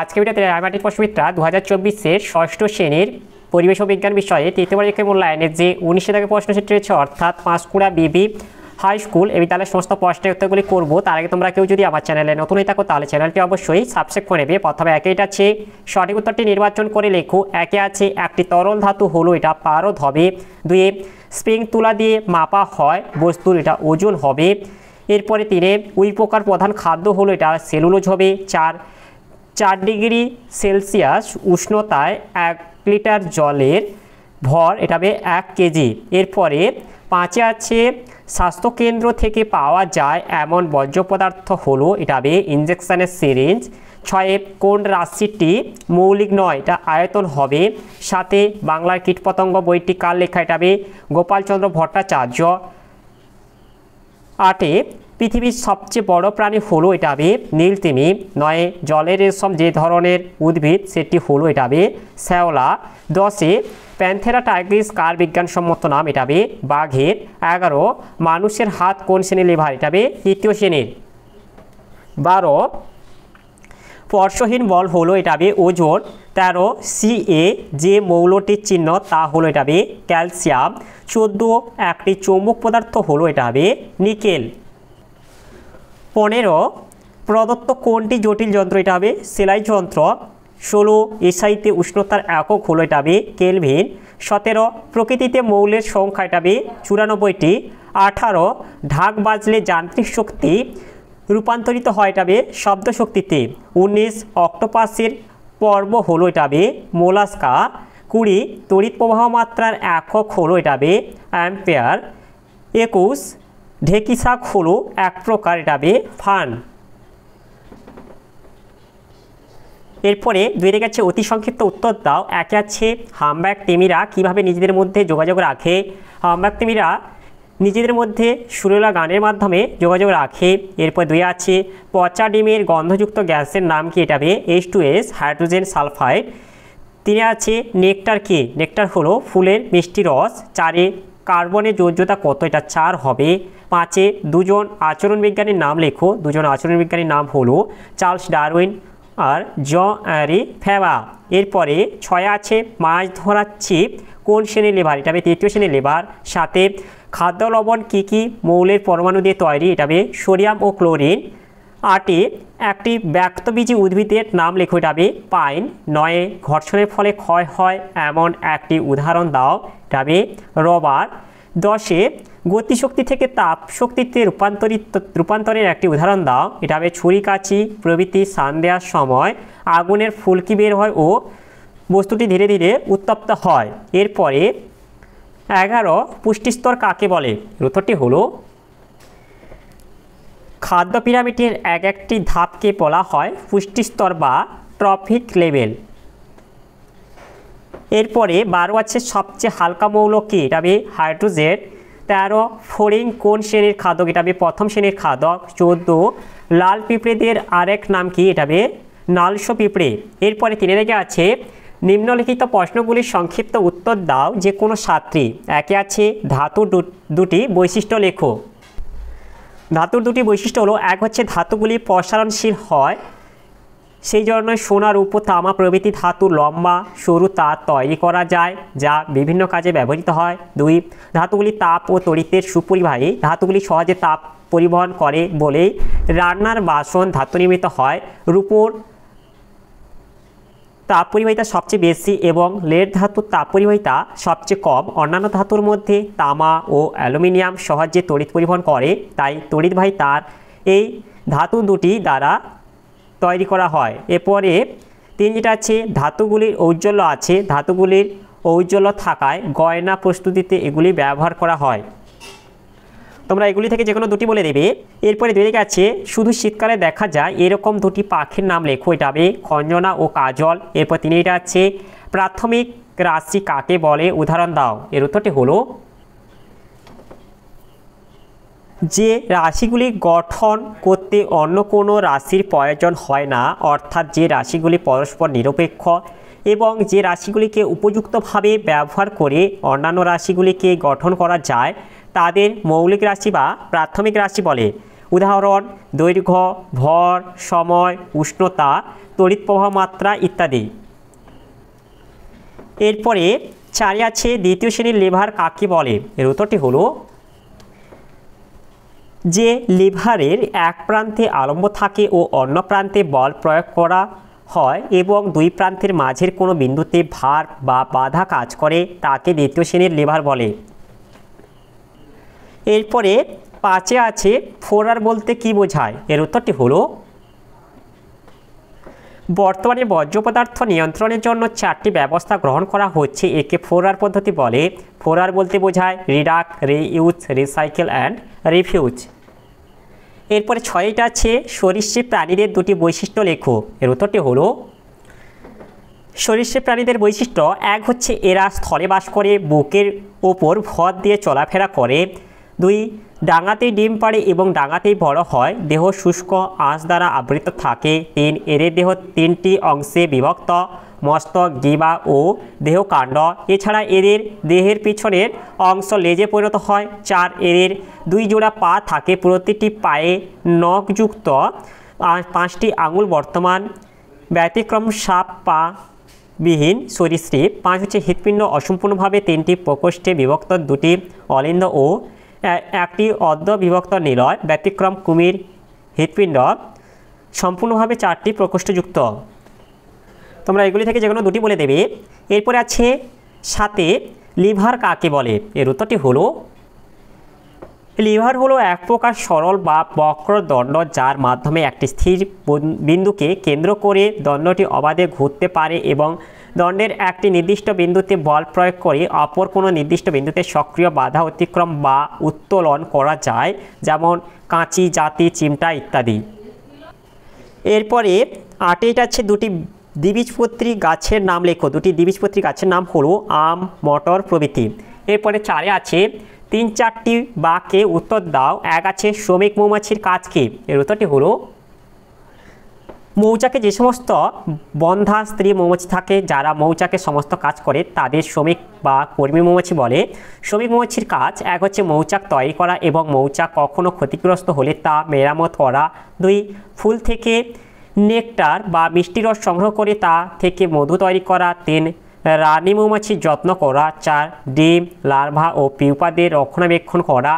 আজকে ভিডিওতে রায়মাটির প্রশ্নবিদরা দু হাজার চব্বিশের ষষ্ঠ শ্রেণীর পরিবেশ ও বিজ্ঞান বিষয়ে তৃতীয় পরীক্ষায় মূল্যায়নের যে উনিশে থেকে সেটি রয়েছে অর্থাৎ পাঁশকুড়া বিবি হাই স্কুল এই বিদ্যালয়ের সমস্ত প্রশ্নের উত্তরগুলি করবো তার আগে তোমরা কেউ যদি আমার চ্যানেলে নতুন হয়ে থাকো তাহলে চ্যানেলটি অবশ্যই সাবস্ক্রাইব করে নেবে প্রথমে একেইটা আছে সঠিক উত্তরটি নির্বাচন করে লেখো একে আছে একটি তরল ধাতু হলো এটা পারদ হবে দুয়ে স্প্রিং তুলা দিয়ে মাপা হয় বস্তুর এটা ওজন হবে এরপরে তিনে উইপোকার প্রধান খাদ্য হলো এটা সেলুলোজ হবে চার চার ডিগ্রি সেলসিয়াস উষ্ণতায় এক লিটার জলের ভর এটা হবে এক কেজি এরপরে পাঁচে আছে স্বাস্থ্যকেন্দ্র থেকে পাওয়া যায় এমন বর্জ্য পদার্থ হলো এটা হবে ইঞ্জেকশানের সিরিঞ্জ ছয়ে কোন রাশিটি মৌলিক নয় এটা আয়তন হবে সাথে বাংলার কীটপতঙ্গ বইটি কার লেখা এটা হবে গোপালচন্দ্র ভট্টাচার্য আটে পৃথিবীর সবচেয়ে বড় প্রাণী হলো এটা হবে নীলতিমি নয় জলের রেশম যে ধরনের উদ্ভিদ সেটি হলো এটা হবে শ্যাওলা দশে প্যান্থেরা টাইগ্রিস কার বিজ্ঞানসম্মত নাম এটা হবে বাঘের এগারো মানুষের হাত কোন শ্রেণীর লেভার এটা হবে তৃতীয় শ্রেণীর বারো স্পর্শহীন বল হলো এটা হবে ওজন তেরো সি এ যে মৌলটির চিহ্ন তা হলো এটা হবে ক্যালসিয়াম চোদ্দো একটি চৌম্বক পদার্থ হলো এটা হবে নিকেল পনেরো প্রদত্ত কোনটি জটিল যন্ত্র এটা হবে সেলাই যন্ত্র ষোলো এসআইতে উষ্ণতার একক হলো এটা হবে কেলভিন সতেরো প্রকৃতিতে মৌলের সংখ্যা এটা হবে চুরানব্বইটি আঠারো ঢাক বাজলে যান্ত্রিক শক্তি রূপান্তরিত হয় এটা হবে শব্দশক্তিতে উনিশ অক্টোপাসের পর্ব হলো এটা হবে মোলাস্কা কুড়ি তড়িৎ প্রবাহ মাত্রার একক হলো এটা হবে অ্যাম্পেয়ার একুশ ঢেকি শাক হলো এক প্রকার এটা বে ফান এরপরে দুই গেছে অতি সংক্ষিপ্ত উত্তর দাও একে আছে হামব্যাক তিমিরা কিভাবে নিজেদের মধ্যে যোগাযোগ রাখে হামব্যাক টেমিরা নিজেদের মধ্যে সুরেলা গানের মাধ্যমে যোগাযোগ রাখে এরপর দুই আছে পচা ডিমের গন্ধযুক্ত গ্যাসের নাম কি এটা বে H two S hydrogen sulphide তিনে আছে নেকটার কি নেকটার হলো ফুলের মিষ্টি রস চারে কার্বনের যোজ্যতা কত এটা চার হবে পাঁচে দুজন আচরণ বিজ্ঞানীর নাম লেখো দুজন আচরণবিজ্ঞানীর নাম হলো চার্লস ডারউইন আর জ রে ফেবা এরপরে ছয় আছে মাছ ধরার চিপ কোন শ্রেণীর লেবার এটা হবে তৃতীয় শ্রেণীর লেবার সাথে খাদ্য লবণ কী কী মৌলের পরমাণু দিয়ে তৈরি এটা হবে সোডিয়াম ও ক্লোরিন আটে একটি ব্যক্তবীজী উদ্ভিদের নাম লেখো এটা হবে পাইন নয়ে ঘর্ষণের ফলে ক্ষয় হয় এমন একটি উদাহরণ দাও এটা হবে রবার দশে গতিশক্তি থেকে তাপ শক্তিতে রূপান্তরিত রূপান্তরের একটি উদাহরণ দাও এটা হবে ছুরিকাচি প্রভৃতি সান দেওয়ার সময় আগুনের ফুলকি বের হয় ও বস্তুটি ধীরে ধীরে উত্তপ্ত হয় এরপরে এগারো পুষ্টিস্তর কাকে বলে রথটি হলো খাদ্য পিরামিডের এক একটি ধাপকে বলা হয় পুষ্টিস্তর বা ট্রফিক লেভেল এরপরে বারো আছে সবচেয়ে হালকা মৌল কি এটা হবে হাইড্রোজেন তেরো ফড়িং কোন শ্রেণীর খাদক এটা হবে প্রথম শ্রেণীর খাদক চোদ্দ লাল পিঁপড়েদের আরেক নাম কি এটা হবে নালসো পিঁপড়ে এরপরে তিনে রেখে আছে নিম্নলিখিত প্রশ্নগুলির সংক্ষিপ্ত উত্তর দাও যে কোনো ছাত্রী একে আছে ধাতু দুটি বৈশিষ্ট্য লেখো ধাতুর দুটি বৈশিষ্ট্য হলো এক হচ্ছে ধাতুগুলি প্রসারণশীল হয় সেই জন্য সোনা রূপ তামা প্রভৃতি ধাতু লম্বা সরু তার তৈরি করা যায় যা বিভিন্ন কাজে ব্যবহৃত হয় দুই ধাতুগুলি তাপ ও তড়িতের সুপরিবাহী ধাতুগুলি সহজে তাপ পরিবহন করে বলেই রান্নার বাসন ধাতু নির্মিত হয় রূপোর তাপ পরিবাহিতা সবচেয়ে বেশি এবং লেড ধাতুর তাপ পরিবাহিতা সবচেয়ে কম অন্যান্য ধাতুর মধ্যে তামা ও অ্যালুমিনিয়াম সহজে তড়িৎ পরিবহন করে তাই তড়িৎবাহী তার এই ধাতু দুটি দ্বারা তৈরি করা হয় এরপরে তিন যেটা আছে ধাতুগুলির ঔজ্জ্বল্য আছে ধাতুগুলির ঔজ্জ্বল্য থাকায় গয়না প্রস্তুতিতে এগুলি ব্যবহার করা হয় তোমরা এগুলি থেকে যে কোনো দুটি বলে দেবে এরপরে দুই দিকে আছে শুধু শীতকালে দেখা যায় এরকম দুটি পাখির নাম লেখো এটা হবে খঞ্জনা ও কাজল এরপর তিনি এটা আছে প্রাথমিক রাশি কাকে বলে উদাহরণ দাও এর উত্তরটি হলো যে রাশিগুলি গঠন করতে অন্য কোনো রাশির প্রয়োজন হয় না অর্থাৎ যে রাশিগুলি পরস্পর নিরপেক্ষ এবং যে রাশিগুলিকে উপযুক্তভাবে ব্যবহার করে অন্যান্য রাশিগুলিকে গঠন করা যায় তাদের মৌলিক রাশি বা প্রাথমিক রাশি বলে উদাহরণ দৈর্ঘ্য ভর সময় উষ্ণতা তড়িৎ প্রবাহ মাত্রা ইত্যাদি এরপরে চারি আছে দ্বিতীয় শ্রেণীর লেভার কাকে বলে এর হলো যে লিভারের এক প্রান্তে আলম্ব থাকে ও অন্য প্রান্তে বল প্রয়োগ করা হয় এবং দুই প্রান্তের মাঝের কোনো বিন্দুতে ভার বা বাধা কাজ করে তাকে দ্বিতীয় শ্রেণীর লিভার বলে এরপরে পাঁচে আছে ফোরার বলতে কি বোঝায় এর উত্তরটি হলো বর্তমানে বর্জ্য পদার্থ নিয়ন্ত্রণের জন্য চারটি ব্যবস্থা গ্রহণ করা হচ্ছে একে ফোরার পদ্ধতি বলে ফোরার বলতে বোঝায় reduce reuse recycle and refuse এরপরে ছয়টা আছে সরীসৃপ প্রাণীদের দুটি বৈশিষ্ট্য লেখো এর উত্তরটি হলো সরীসৃপ প্রাণীদের বৈশিষ্ট্য এক হচ্ছে এরা স্থলে বাস করে বুকের ওপর ভর দিয়ে চলাফেরা করে দুই ডাঙাতেই ডিম পাড়ে এবং ডাঙাতেই বড় হয় দেহ শুষ্ক আঁশ দ্বারা আবৃত থাকে তিন এর দেহ তিনটি অংশে বিভক্ত মস্তক গিবা ও দেহকাণ্ড এছাড়া এদের দেহের পিছনের অংশ লেজে পরিণত হয় চার এদের দুই জোড়া পা থাকে প্রতিটি পায়ে নখযুক্ত পাঁচটি আঙুল বর্তমান ব্যতিক্রম সাপ পা বিহীন সরীসৃপ পাঁচ হচ্ছে হৃৎপিণ্ড অসম্পূর্ণভাবে তিনটি প্রকোষ্ঠে বিভক্ত দুটি অলিন্দ ও একটি অর্ধ বিভক্ত নিলয় ব্যতিক্রম কুমির হৃৎপিণ্ড সম্পূর্ণভাবে চারটি প্রকোষ্ঠযুক্ত তোমরা এগুলি থেকে যে কোনো দুটি বলে দেবে এরপরে আছে সাথে লিভার কাকে বলে এর উত্তরটি হলো লিভার হলো এক প্রকার সরল বা বক্র দণ্ড যার মাধ্যমে একটি স্থির বিন্দুকে কেন্দ্র করে দণ্ডটি অবাধে ঘুরতে পারে এবং দণ্ডের একটি নির্দিষ্ট বিন্দুতে বল প্রয়োগ করে অপর কোনো নির্দিষ্ট বিন্দুতে সক্রিয় বাধা অতিক্রম বা উত্তোলন করা যায় যেমন কাঁচি জাতি চিমটা ইত্যাদি এরপরে আটেট আছে দুটি দ্বিবীজপত্রী গাছের নাম লেখো দুটি দ্বিবীজপত্রী গাছের নাম হলো আম মটর প্রভৃতি এরপরে চারে আছে তিন চারটি বাকে উত্তর দাও এক আছে শ্রমিক মৌমাছির কাজকে এর উত্তরটি হলো মৌচাকে যে সমস্ত বন্ধা স্ত্রী মৌমাছি থাকে যারা মৌচাকে সমস্ত কাজ করে তাদের শ্রমিক বা কর্মী মৌমাছি বলে শ্রমিক মৌমাছির কাজ এক হচ্ছে মৌচাক তৈরি করা এবং মৌচাক কখনো ক্ষতিগ্রস্ত হলে তা মেরামত করা দুই ফুল থেকে নেকটার বা মিষ্টি রস সংগ্রহ করে তা থেকে মধু তৈরি করা তিন রানী মৌমাছির যত্ন করা চার ডিম লার্ভা ও পিউপাদের রক্ষণাবেক্ষণ করা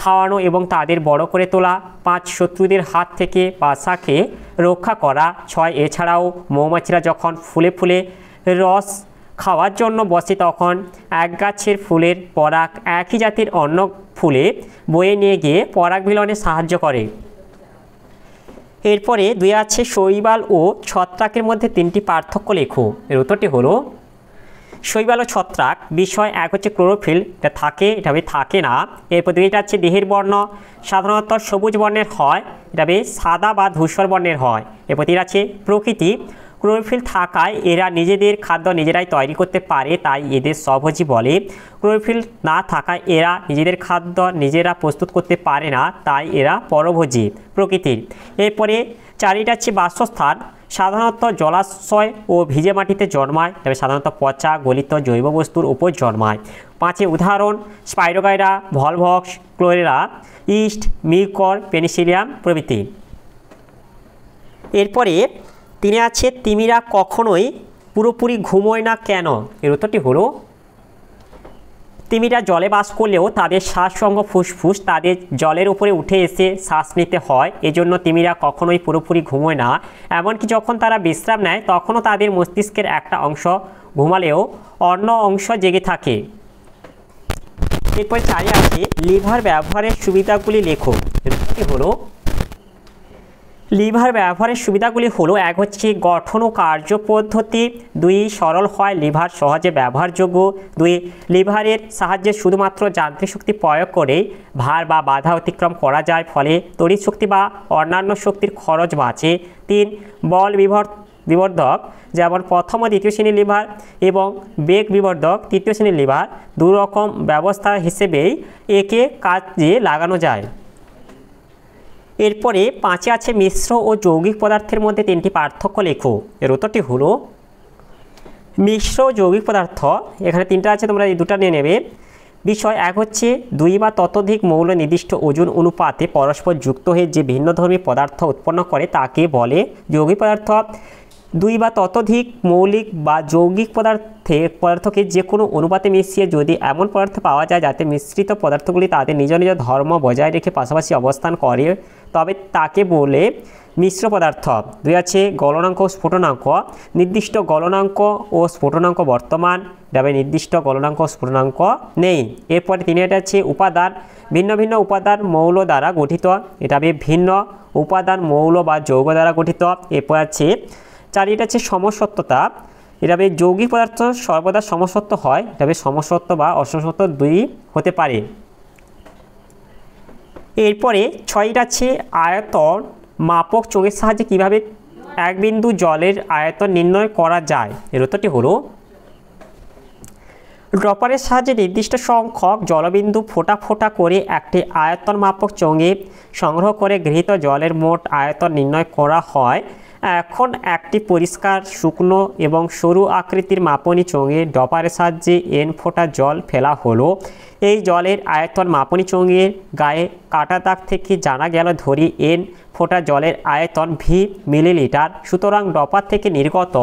খাওয়ানো এবং তাদের বড় করে তোলা পাঁচ শত্রুদের হাত থেকে বা রক্ষা করা ছয় এছাড়াও মৌমাছিরা যখন ফুলে ফুলে রস খাওয়ার জন্য বসে তখন এক গাছের ফুলের পরাগ একই জাতির অন্য ফুলে বয়ে নিয়ে গিয়ে পরাগ মিলনে সাহায্য করে এরপরে দুই আছে শৈবাল ও ছত্রাকের মধ্যে তিনটি পার্থক্য লেখো এর উত্তরটি হলো শৈবাল ছত্রাক বিষয় এক হচ্ছে ক্লোরোফিল এটা থাকে এটা থাকে না এর প্রতি এটা হচ্ছে দেহের বর্ণ সাধারণত সবুজ বর্ণের হয় এটা সাদা বা ধূসর বর্ণের হয় এর প্রতি আছে প্রকৃতি ক্লোরোফিল থাকায় এরা নিজেদের খাদ্য নিজেরাই তৈরি করতে পারে তাই এদের স্বভোজী বলে ক্লোরোফিল না থাকায় এরা নিজেদের খাদ্য নিজেরা প্রস্তুত করতে পারে না তাই এরা পরভোজী প্রকৃতির এরপরে চারিটা হচ্ছে বাসস্থান সাধারণত জলাশয় ও ভিজে মাটিতে জন্মায় তবে সাধারণত পচা গলিত জৈব বস্তুর উপর জন্মায় পাঁচে উদাহরণ Spirogyra Volvox Chlorella yeast Mucor Penicillium প্রভৃতি এরপরে তিনি আছে তিমিরা কখনোই পুরোপুরি ঘুমোয় না কেন এর উত্তরটি হলো তিমিরা জলে বাস করলেও তাদের সঙ্গ ফুসফুস তাদের জলের উপরে উঠে এসে শ্বাস নিতে হয় এজন্য তিমিরা কখনোই পুরোপুরি ঘুমোয় না এমনকি যখন তারা বিশ্রাম নেয় তখনও তাদের মস্তিষ্কের একটা অংশ ঘুমালেও অন্য অংশ জেগে থাকে এরপর চারে আছে লিভার ব্যবহারের সুবিধাগুলি লেখো হলো লিভার ব্যবহারের সুবিধাগুলি হলো এক হচ্ছে গঠন ও কার্যপদ্ধতি দুই সরল হয় লিভার সহজে ব্যবহারযোগ্য দুই লিভারের সাহায্যে শুধুমাত্র যান্ত্রিক শক্তি প্রয়োগ করে ভার বা বাধা অতিক্রম করা যায় ফলে তড়িৎ শক্তি বা অন্যান্য শক্তির খরচ বাঁচে তিন বল বিভর বিবর্ধক যেমন প্রথম ও দ্বিতীয় শ্রেণীর লিভার এবং বেগ বিবর্ধক তৃতীয় শ্রেণীর লিভার দুরকম ব্যবস্থা হিসেবেই একে কাজে লাগানো যায় এরপরে পাঁচে আছে মিশ্র ও যৌগিক পদার্থের মধ্যে তিনটি পার্থক্য লেখো এর উত্তরটি হলো মিশ্র যৌগিক পদার্থ এখানে তিনটা আছে তোমরা এই দুটা নিয়ে নেবে বিষয় এক হচ্ছে দুই বা ততোধিক মৌল নির্দিষ্ট ওজন অনুপাতে পরস্পর যুক্ত হয়ে যে ভিন্নধর্মী পদার্থ উৎপন্ন করে তাকে বলে যৌগিক পদার্থ দুই বা ততোধিক মৌলিক বা যৌগিক পদার্থে পদার্থকে যে কোনো অনুপাতে মিশিয়ে যদি এমন পদার্থ পাওয়া যায় যাতে মিশ্রিত পদার্থগুলি তাদের নিজ নিজ ধর্ম বজায় রেখে পাশাপাশি অবস্থান করে তবে তাকে বলে মিশ্র পদার্থ দুই আছে গলনাঙ্ক ও স্ফুটনাঙ্ক নির্দিষ্ট গলনাঙ্ক ও স্ফুটনাঙ্ক বর্তমান তবে নির্দিষ্ট গলনাঙ্ক ও স্ফুটনাঙ্ক নেই এরপরে তিনি এটা আছে উপাদান ভিন্ন ভিন্ন উপাদান মৌল দ্বারা গঠিত এটা হবে ভিন্ন উপাদান মৌল বা যৌগ দ্বারা গঠিত এরপর আছে চারি এটা আছে সমসত্বতা এটা যৌগিক পদার্থ সর্বদা সমসত্ব হয় এটা সমসত্ব বা অসমসত্ব দুই হতে পারে এরপরে ছয় আছে আয়তন মাপক চোখের সাহায্যে কিভাবে এক বিন্দু জলের আয়তন নির্ণয় করা যায় এর উত্তরটি হলো ড্রপারের সাহায্যে নির্দিষ্ট সংখ্যক জলবিন্দু ফোটা ফোটা করে একটি আয়তন মাপক চোঙে সংগ্রহ করে গৃহীত জলের মোট আয়তন নির্ণয় করা হয় এখন একটি পরিষ্কার শুকনো এবং সরু আকৃতির মাপনী চোঙে ড্রপারের সাহায্যে এন ফোটা জল ফেলা হলো এই জলের আয়তন মাপনি চঙ্গির গায়ে কাটা দাগ থেকে জানা গেল ধরি এন ফোটা জলের আয়তন ভি মিলিলিটার সুতরাং ডপার থেকে নির্গত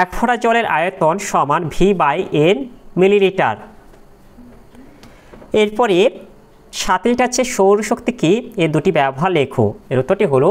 এক ফোঁটা জলের আয়তন সমান ভি বাই এন মিলিলিটার এরপরে সাতিলটা হচ্ছে সৌরশক্তি কি এ দুটি ব্যবহার লেখো এর উত্তরটি হলো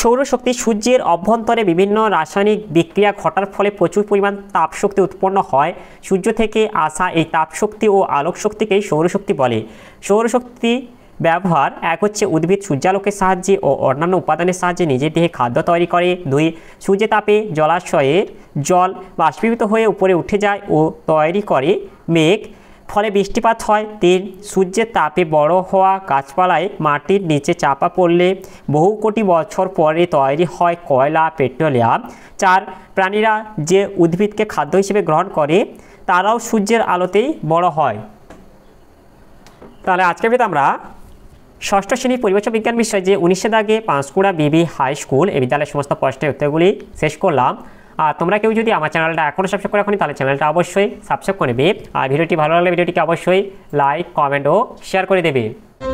সৌরশক্তি সূর্যের অভ্যন্তরে বিভিন্ন রাসায়নিক বিক্রিয়া ঘটার ফলে প্রচুর পরিমাণ তাপশক্তি উৎপন্ন হয় সূর্য থেকে আসা এই তাপশক্তি ও আলোক শক্তিকেই সৌরশক্তি বলে সৌরশক্তি ব্যবহার এক হচ্ছে উদ্ভিদ সূর্যালোকের সাহায্যে ও অন্যান্য উপাদানের সাহায্যে নিজের দেহে খাদ্য তৈরি করে দুই সূর্যে তাপে জলাশয়ের জল বাষ্পীভূত হয়ে উপরে উঠে যায় ও তৈরি করে মেঘ ফলে বৃষ্টিপাত হয় তিন সূর্যের তাপে বড় হওয়া গাছপালায় মাটির নিচে চাপা পড়লে বহু কোটি বছর পরে তৈরি হয় কয়লা পেট্রোলিয়াম চার প্রাণীরা যে উদ্ভিদকে খাদ্য হিসেবে গ্রহণ করে তারাও সূর্যের আলোতেই বড় হয় তাহলে আজকে পেতে আমরা ষষ্ঠ শ্রেণীর পরিবেশ বিজ্ঞান বিষয়ে যে উনিশে দাগে পাঁশকুড়া বিবি হাই স্কুল এই বিদ্যালয়ের সমস্ত প্রশ্নের উত্তরগুলি শেষ করলাম আর তোমরা কেউ যদি আমার চ্যানেলটা এখনও সাবস্ক্রাইব করে এখন তাহলে চ্যানেলটা অবশ্যই সাবস্ক্রাইব করবে আর ভিডিওটি ভালো লাগলে ভিডিওটিকে অবশ্যই লাইক কমেন্ট ও শেয়ার করে দেবে